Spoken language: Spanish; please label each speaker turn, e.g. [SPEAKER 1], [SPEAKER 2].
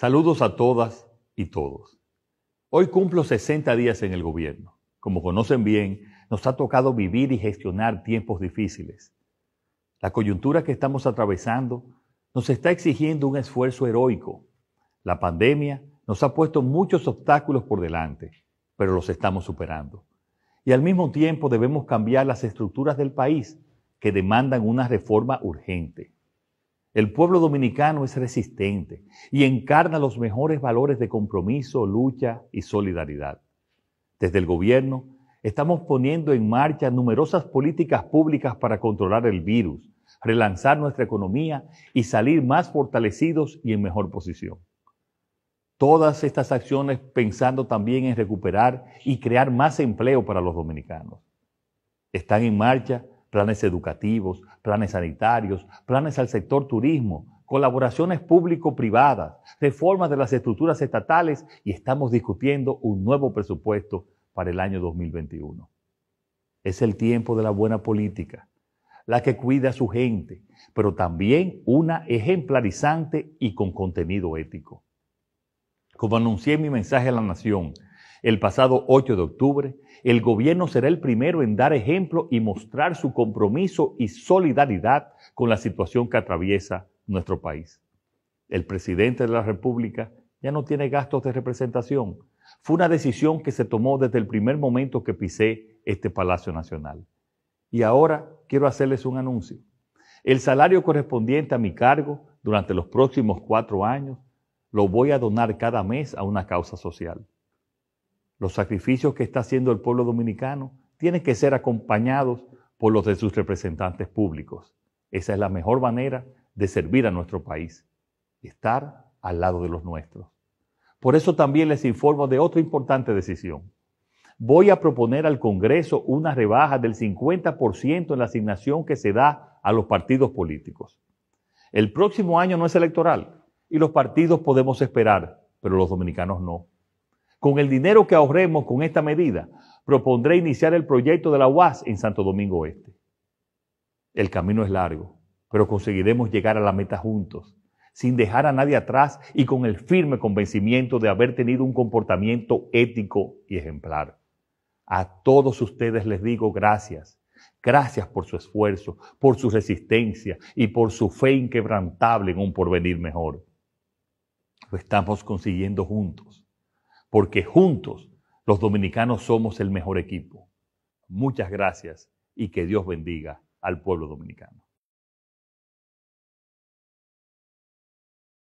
[SPEAKER 1] Saludos a todas y todos. Hoy cumplo 60 días en el gobierno. Como conocen bien, nos ha tocado vivir y gestionar tiempos difíciles. La coyuntura que estamos atravesando nos está exigiendo un esfuerzo heroico. La pandemia nos ha puesto muchos obstáculos por delante, pero los estamos superando. Y al mismo tiempo debemos cambiar las estructuras del país que demandan una reforma urgente. El pueblo dominicano es resistente y encarna los mejores valores de compromiso, lucha y solidaridad. Desde el gobierno estamos poniendo en marcha numerosas políticas públicas para controlar el virus, relanzar nuestra economía y salir más fortalecidos y en mejor posición. Todas estas acciones pensando también en recuperar y crear más empleo para los dominicanos. Están en marcha planes educativos, planes sanitarios, planes al sector turismo, colaboraciones público-privadas, reformas de las estructuras estatales y estamos discutiendo un nuevo presupuesto para el año 2021. Es el tiempo de la buena política, la que cuida a su gente, pero también una ejemplarizante y con contenido ético. Como anuncié en mi mensaje a la nación, el pasado 8 de octubre, el gobierno será el primero en dar ejemplo y mostrar su compromiso y solidaridad con la situación que atraviesa nuestro país. El presidente de la República ya no tiene gastos de representación. Fue una decisión que se tomó desde el primer momento que pisé este Palacio Nacional. Y ahora quiero hacerles un anuncio. El salario correspondiente a mi cargo durante los próximos cuatro años lo voy a donar cada mes a una causa social los sacrificios que está haciendo el pueblo dominicano tienen que ser acompañados por los de sus representantes públicos. Esa es la mejor manera de servir a nuestro país, estar al lado de los nuestros. Por eso también les informo de otra importante decisión. Voy a proponer al Congreso una rebaja del 50% en la asignación que se da a los partidos políticos. El próximo año no es electoral y los partidos podemos esperar, pero los dominicanos no. Con el dinero que ahorremos con esta medida, propondré iniciar el proyecto de la UAS en Santo Domingo Este. El camino es largo, pero conseguiremos llegar a la meta juntos, sin dejar a nadie atrás y con el firme convencimiento de haber tenido un comportamiento ético y ejemplar. A todos ustedes les digo gracias. Gracias por su esfuerzo, por su resistencia y por su fe inquebrantable en un porvenir mejor. Lo estamos consiguiendo juntos porque juntos los dominicanos somos el mejor equipo. Muchas gracias y que Dios bendiga al pueblo dominicano.